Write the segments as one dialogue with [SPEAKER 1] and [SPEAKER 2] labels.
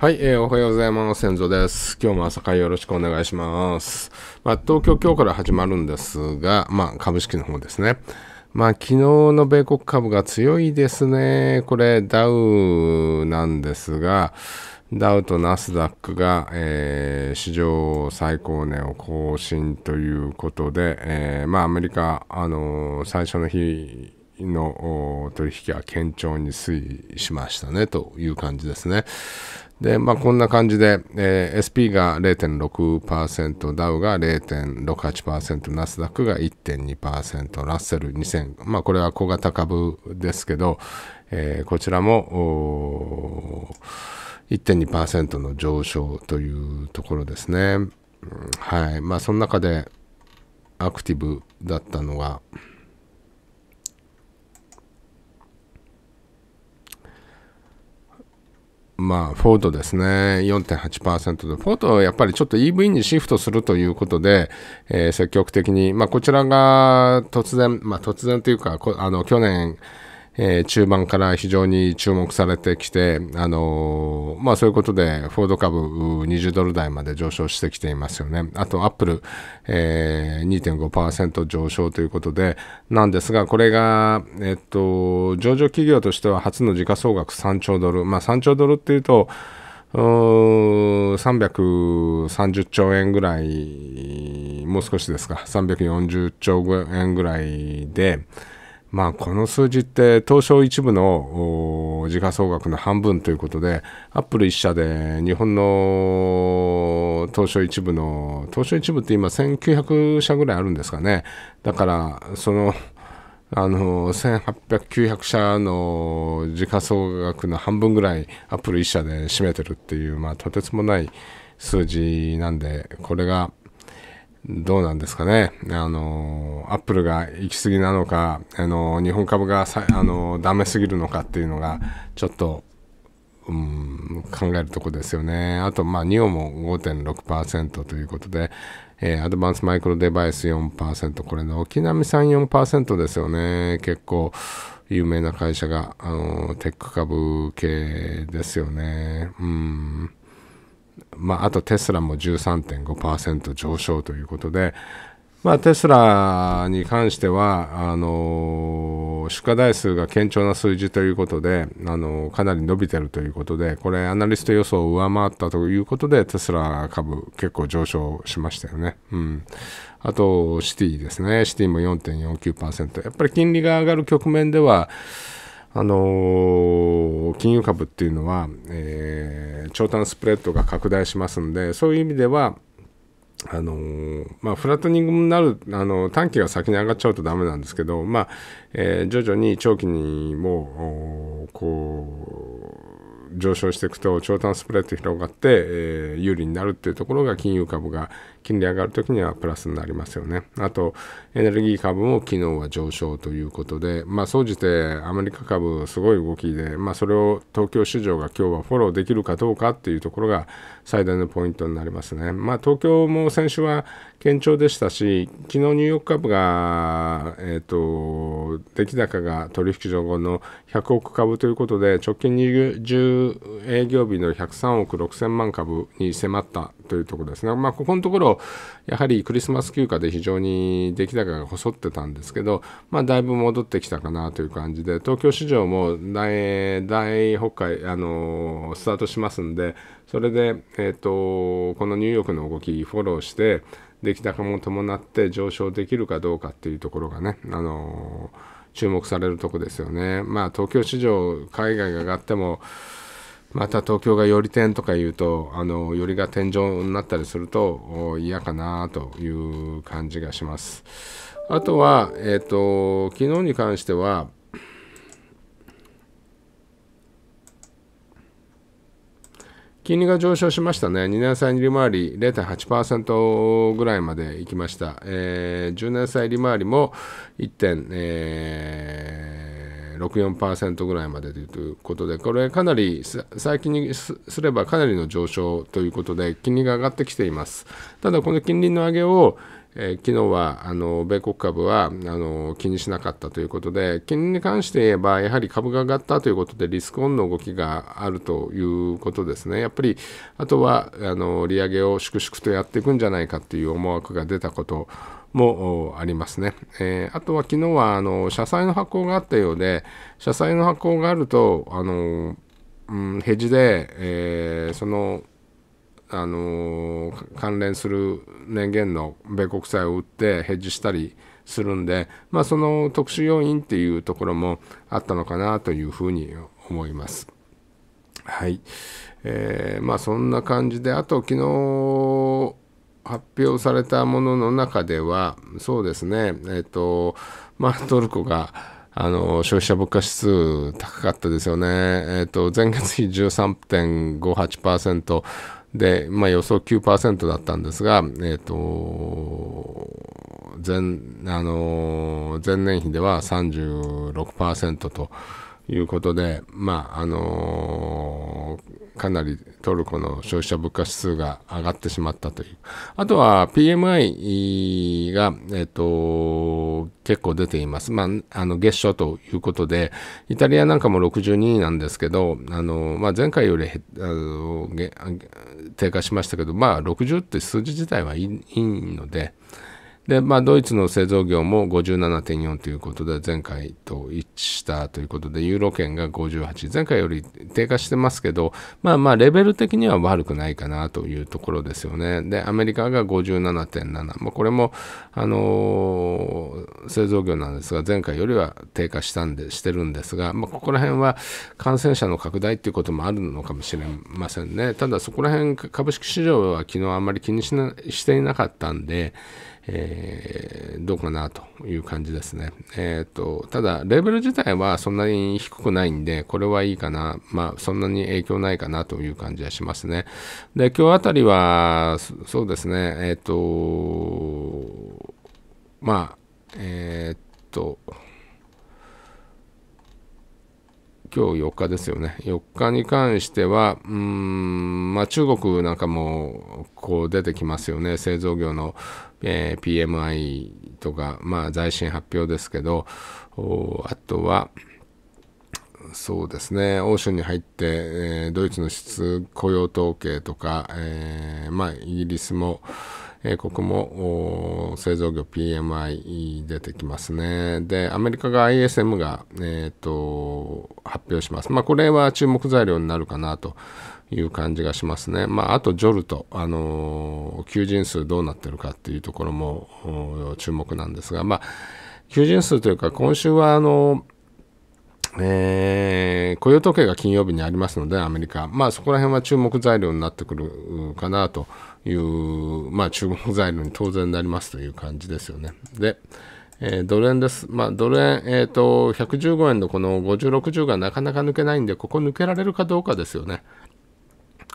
[SPEAKER 1] はい、えー、おはようございます。先祖です。今日も朝会よろしくお願いします。まあ、東京今日から始まるんですが、まあ、株式の方ですね。まあ、昨日の米国株が強いですね。これ、ダウなんですが、ダウとナスダックが、えー、史上最高値を更新ということで、えー、まあ、アメリカ、あのー、最初の日、の取引は堅調に推移しましたねという感じですね。で、まあ、こんな感じで、えー、SP が0.6%、ダウが0.68%、ナスダックが1.2%、ラッセル2000、まあ、これは小型株ですけど、えー、こちらも1.2%の上昇というところですね。はい。まあ、その中でアクティブだったのが、まあ、フォードですね、4.8%で、フォードはやっぱりちょっと EV にシフトするということで、えー、積極的に、まあ、こちらが突然、まあ、突然というか、あの去年、えー、中盤から非常に注目されてきて、あのー、まあ、そういうことでフォード株20ドル台まで上昇してきていますよね。あとアップル、えー、2.5%上昇ということでなんですがこれが、えっと、上場企業としては初の時価総額3兆ドル、まあ、3兆ドルっていうと330兆円ぐらいもう少しですか340兆円ぐらいで。まあ、この数字って東証一部の時価総額の半分ということで、アップル1社で日本の東証一部の、東証一部って今1900社ぐらいあるんですかね。だから、その、あの、1800、900社の時価総額の半分ぐらいアップル1社で占めてるっていう、まあ、とてつもない数字なんで、これが、どうなんですかね。あの、アップルが行き過ぎなのか、あの、日本株がさ、あの、ダメすぎるのかっていうのが、ちょっと、うん、考えるとこですよね。あと、まあ、ニオも5.6%ということで、えー、アドバンスマイクロデバイス4%、これの沖波さん4%ですよね。結構、有名な会社が、あの、テック株系ですよね。うん。まあ、あとテスラも13.5%上昇ということで、まあ、テスラに関してはあのー、出荷台数が堅調な数字ということで、あのー、かなり伸びてるということでこれアナリスト予想を上回ったということでテスラ株結構上昇しましたよね、うん、あとシティですねシティも4.49%やっぱり金利が上がる局面ではあの金融株っていうのは、えー、長短スプレッドが拡大しますんで、そういう意味では、あのー、まあ、フラットニングになる、あのー、短期が先に上がっちゃうとダメなんですけど、まあ、えー、徐々に長期にも、こう、上昇していくと、長短スプレッド広がって、え有利になるっていうところが金融株が金利上がるときにはプラスになりますよね。あと、エネルギー株も昨日は上昇ということで、まあ、総じてアメリカ株、すごい動きで、まあ、それを東京市場が今日はフォローできるかどうかっていうところが最大のポイントになりますね。まあ、東京も先週は堅調でしたし、昨日ニューヨーク株が、えっ、ー、と、出来高が取引所後の100億株ということで、直近20営業日の103億6000万株に迫ったというところですね。まあ、ここのところ、やはりクリスマス休暇で非常に出来高が細ってたんですけど、まあ、だいぶ戻ってきたかなという感じで、東京市場も大大北海、あのー、スタートしますんで、それで、えっ、ー、と、このニューヨークの動きフォローして、出来高も伴って上昇できるかどうかっていうところがね、あのー、注目されるとこですよね。まあ、東京市場、海外が上がっても、また東京がより点とか言うとあのよりが天井になったりすると嫌かなという感じがしますあとはえっ、ー、と昨日に関しては金利が上昇しましたね。2年債利回り0.8%ぐらいまでいきました。えー、10年債利回りも 1.、え64%ぐらいまでということで、これかなり最近にすればかなりの上昇ということで、金利が上がってきています。ただ、この金利の上げを、えー、昨日はあの米国株はあの気にしなかったということで、金利に関して言えば、やはり株が上がったということで、リスクオンの動きがあるということですね、やっぱりあとはあの利上げを粛々とやっていくんじゃないかという思惑が出たこと。もありますね。えー、あとは昨日はあの社債の発行があったようで、社債の発行があると、あのうん、ヘッジで、えー、その、あの関連する年限の米国債を売ってヘッジしたりするんで、まあ、その特殊要因っていうところもあったのかなというふうに思います。はい。えー、まあそんな感じで、あと昨日、発表されたものの中では、そうですね、えっ、と、まあ、トルコが、あの、消費者物価指数高かったですよね。えっ、と、前月比13.58%で、まあ、予想9%だったんですが、えっ、と、前、あの、前年比では36%と、いうことで、まああのー、かなりトルコの消費者物価指数が上がってしまったという。あとは PMI が、えと、結構出ています。まあ、あの月初ということで、イタリアなんかも62なんですけど、あのまあ、前回よりあの低下しましたけど、まあ、60って数字自体はいいので、で、まあ、ドイツの製造業も57.4ということで、前回と一致したということで、ユーロ圏が58、前回より低下してますけど、まあまあ、レベル的には悪くないかなというところですよね。で、アメリカが57.7、まあ、これも、あのー、製造業なんですが、前回よりは低下したんで、してるんですが、まあ、ここら辺は感染者の拡大っていうこともあるのかもしれませんね。ただ、そこら辺、株式市場は昨日あまり気にししていなかったんで、えー、どうかなという感じですね。えっ、ー、と、ただ、レベル自体はそんなに低くないんで、これはいいかな。まあ、そんなに影響ないかなという感じはしますね。で、今日あたりは、そうですね、えっ、ー、と、まあ、えっ、と、今日4日ですよね。4日に関しては、うん、まあ、中国なんかもこう出てきますよね。製造業の、えー、PMI とか、まあ、財政発表ですけど、あとは、そうですね、欧州に入って、えー、ドイツの質雇用統計とか、えー、まあ、イギリスも、えここも製造業 PMI 出てきますね。で、アメリカが ISM が、えーと、と発表します。まあ、これは注目材料になるかなという感じがしますね。まあ、あと、ジョルト、あのー、求人数どうなってるかっていうところも注目なんですが、まあ、求人数というか、今週は、あのーえー、雇用統計が金曜日にありますので、アメリカ、まあ、そこら辺は注目材料になってくるかなという、まあ、注文材料に当然なりますという感じですよね。で、えー、ドル円です。まあ、ドル円、えっ、ー、と、115円のこの50、60がなかなか抜けないんで、ここ抜けられるかどうかですよね。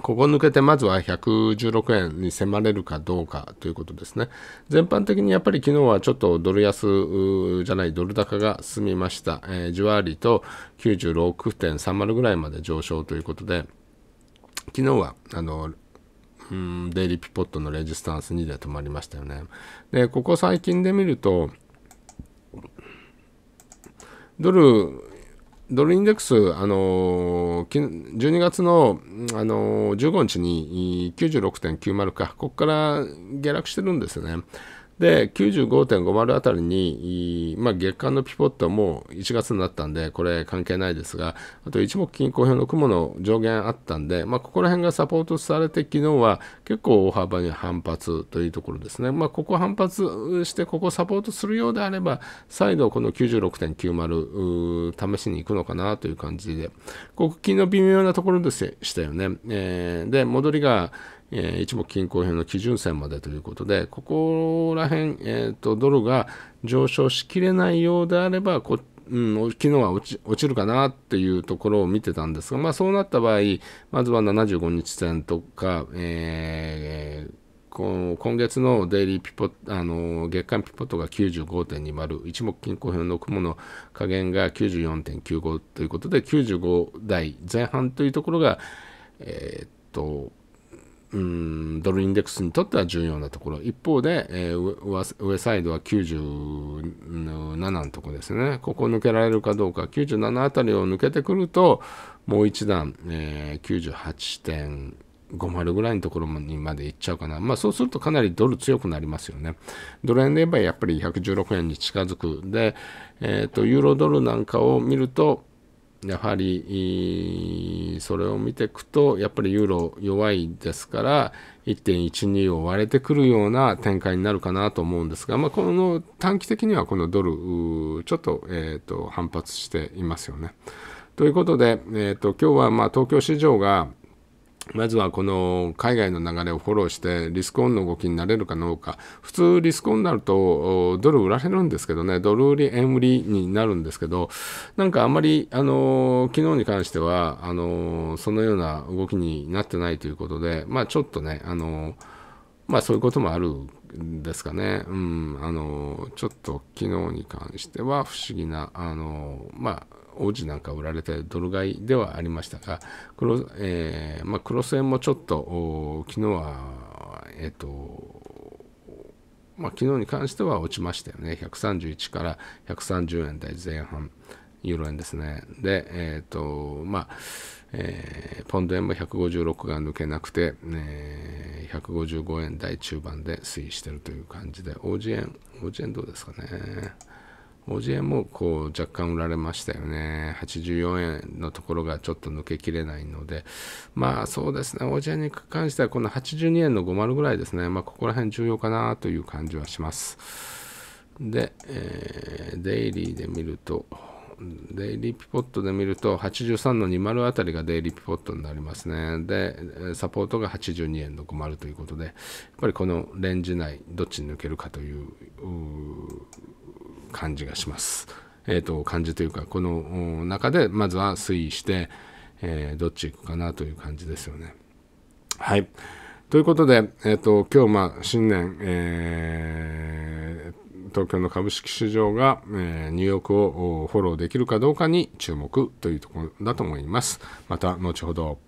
[SPEAKER 1] ここ抜けて、まずは116円に迫れるかどうかということですね。全般的にやっぱり昨日はちょっとドル安じゃない、ドル高が進みました。えー、じわりと96.30ぐらいまで上昇ということで、昨日はあのうん、デイリーピポットのレジスタンスにで止まりましたよね。で、ここ最近で見ると、ドル、ドルインデックス、あのー、12月の、あのー、15日に96.90か、ここから下落してるんですよね。で、95.50あたりに、まあ、月間のピポットはもう1月になったんで、これ関係ないですが、あと一目均衡表の雲の上限あったんで、まあ、ここら辺がサポートされて、昨日は結構大幅に反発というところですね。まあ、ここ反発して、ここサポートするようであれば、再度この96.90試しに行くのかなという感じで、ここの日微妙なところでしたよね。えー、で、戻りが、えー、一目均衡表の基準線までということで、ここら辺、えーと、ドルが上昇しきれないようであれば、こうん、昨日は落ち落ちるかなっていうところを見てたんですが、まあ、そうなった場合、まずは75日線とか、えー、今月のデイリーピポあの月間ピポットが95.20、一目均衡表の雲の加減が94.95ということで、95台前半というところが、えー、っと、うんドルインデックスにとっては重要なところ一方で、えー、上サイドは97のとこですねここ抜けられるかどうか97あたりを抜けてくるともう一段、えー、98.50ぐらいのところにまで行っちゃうかな、まあ、そうするとかなりドル強くなりますよねドル円で言えばやっぱり116円に近づくで、えーと、とユーロドルなんかを見るとやはりそれを見ていくとやっぱりユーロ弱いですから1.12を割れてくるような展開になるかなと思うんですが、まあ、この短期的にはこのドルちょっと,、えっと、反発していますよね。ということで、えーと、と今日はま東京市場がまずはこの海外の流れをフォローしてリスクオンの動きになれるかどうか普通リスクオンになるとドル売られるんですけどねドル売り円売りになるんですけどなんかあんまりあの昨日に関してはあのそのような動きになってないということでまあちょっとねあのまあそういうこともあるんですかね、うん、あのちょっと昨日に関しては不思議なあのまあ王子なんか売られてドル買いではありましたが、クロえー、まあ、クロス円もちょっと、昨日は、えー、と、まあ、昨日に関しては落ちましたよね。131から130円台前半、ユーロ円ですね。で、えー、と、まあ、えー、ポンド円も156が抜けなくて、えー、155円台中盤で推移しているという感じで、オージ円、王ー円どうですかね。o じえもこう若干売られましたよね。84円のところがちょっと抜けきれないので、まあそうですね、o じえに関してはこの82円の50ぐらいですね、まあここら辺重要かなという感じはします。で、えー、デイリーで見ると、デイリーピポットで見ると、83の20あたりがデイリーピポットになりますね。で、サポートが82円の50ということで、やっぱりこのレンジ内、どっちに抜けるかという感じがします。えーと、感じというかこの中でまずは推移して、えー、どっち行くかなという感じですよね。はいということで、えーと、と今日まあ新年、えー、東京の株式市場が、えー、ニューヨークをフォローできるかどうかに注目というところだと思います。また後ほど。